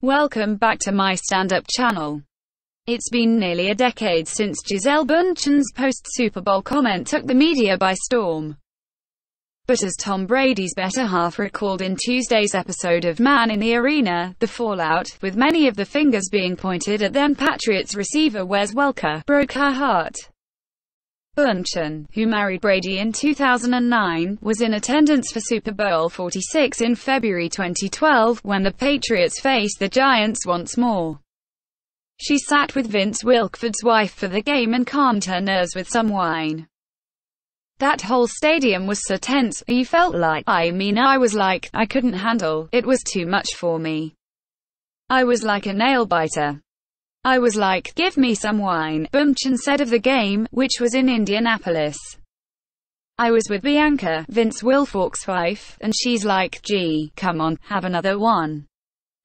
Welcome back to my stand-up channel. It's been nearly a decade since Giselle Bundchen's post-Super Bowl comment took the media by storm. But as Tom Brady's better half recalled in Tuesday's episode of Man in the Arena, the fallout, with many of the fingers being pointed at then Patriots receiver Wes Welker, broke her heart. Bunchen, who married Brady in 2009, was in attendance for Super Bowl 46 in February 2012, when the Patriots faced the Giants once more. She sat with Vince Wilkford's wife for the game and calmed her nerves with some wine. That whole stadium was so tense, you felt like, I mean I was like, I couldn't handle, it was too much for me. I was like a nail biter. I was like, give me some wine, Bumchan said of the game, which was in Indianapolis. I was with Bianca, Vince Wilfork's wife, and she's like, gee, come on, have another one.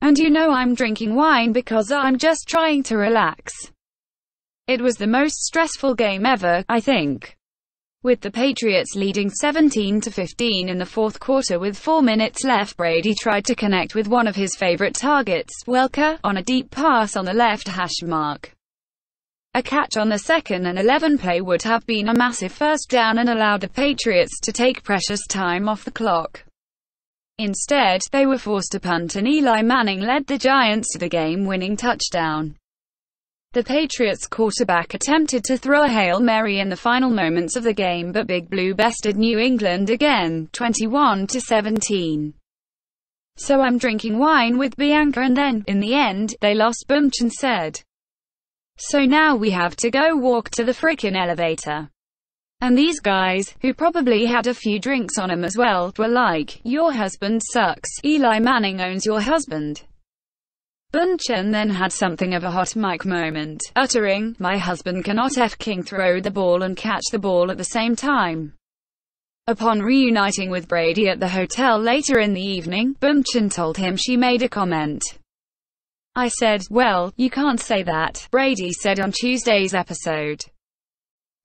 And you know I'm drinking wine because I'm just trying to relax. It was the most stressful game ever, I think with the Patriots leading 17-15 in the fourth quarter with four minutes left Brady tried to connect with one of his favorite targets, Welker, on a deep pass on the left hash mark. A catch on the second and 11 play would have been a massive first down and allowed the Patriots to take precious time off the clock. Instead, they were forced to punt and Eli Manning led the Giants to the game-winning touchdown. The Patriots quarterback attempted to throw a Hail Mary in the final moments of the game but Big Blue bested New England again, 21-17. So I'm drinking wine with Bianca and then, in the end, they lost and said. So now we have to go walk to the frickin' elevator. And these guys, who probably had a few drinks on them as well, were like, your husband sucks, Eli Manning owns your husband. Bunchen then had something of a hot mic moment, uttering, My husband cannot f-king throw the ball and catch the ball at the same time. Upon reuniting with Brady at the hotel later in the evening, Bunchen told him she made a comment. I said, well, you can't say that, Brady said on Tuesday's episode.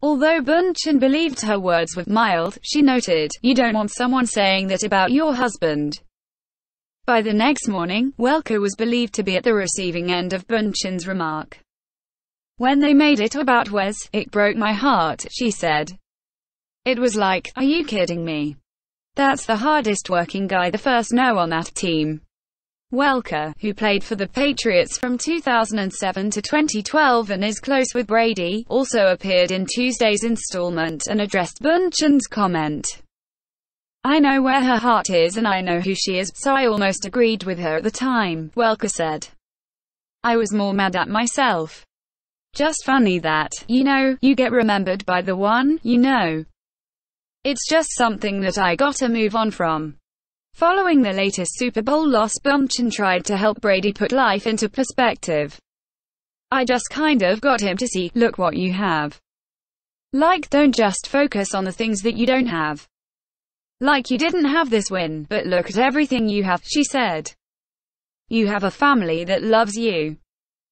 Although Bunchen believed her words were mild, she noted, you don't want someone saying that about your husband. By the next morning, Welker was believed to be at the receiving end of Bunchen's remark. When they made it about Wes, it broke my heart, she said. It was like, are you kidding me? That's the hardest working guy, the first no on that team. Welker, who played for the Patriots from 2007 to 2012 and is close with Brady, also appeared in Tuesday's installment and addressed Bunchen's comment. I know where her heart is and I know who she is, so I almost agreed with her at the time, Welker said. I was more mad at myself. Just funny that, you know, you get remembered by the one, you know. It's just something that I gotta move on from. Following the latest Super Bowl loss, Bumchin tried to help Brady put life into perspective. I just kind of got him to see, look what you have. Like don't just focus on the things that you don't have. Like you didn't have this win, but look at everything you have, she said. You have a family that loves you.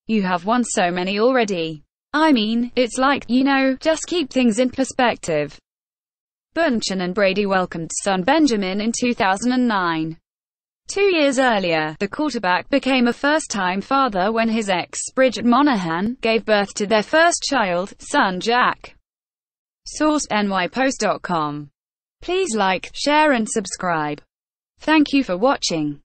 You have won so many already. I mean, it's like, you know, just keep things in perspective. Bunchen and Brady welcomed son Benjamin in 2009. Two years earlier, the quarterback became a first-time father when his ex, Bridget Monahan, gave birth to their first child, son Jack. Source, nypost.com Please like, share and subscribe. Thank you for watching.